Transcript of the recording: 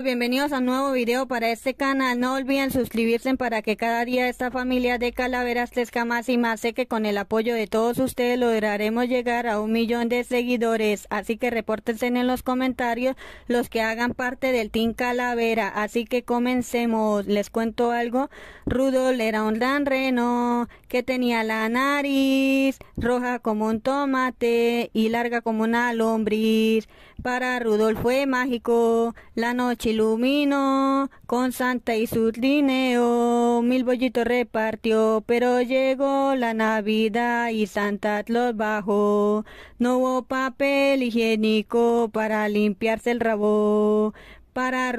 Bienvenidos a un nuevo video para este canal, no olviden suscribirse para que cada día esta familia de calaveras crezca más y más, sé que con el apoyo de todos ustedes lograremos llegar a un millón de seguidores, así que repórtense en los comentarios los que hagan parte del Team Calavera, así que comencemos, les cuento algo, Rudol era un gran reno que tenía la nariz roja como un tomate y larga como una lombriz, para Rudol fue mágico la noche iluminó, con Santa y su trineo. Mil bollitos repartió, pero llegó la Navidad y Santa los bajó. No hubo papel higiénico para limpiarse el rabo. Para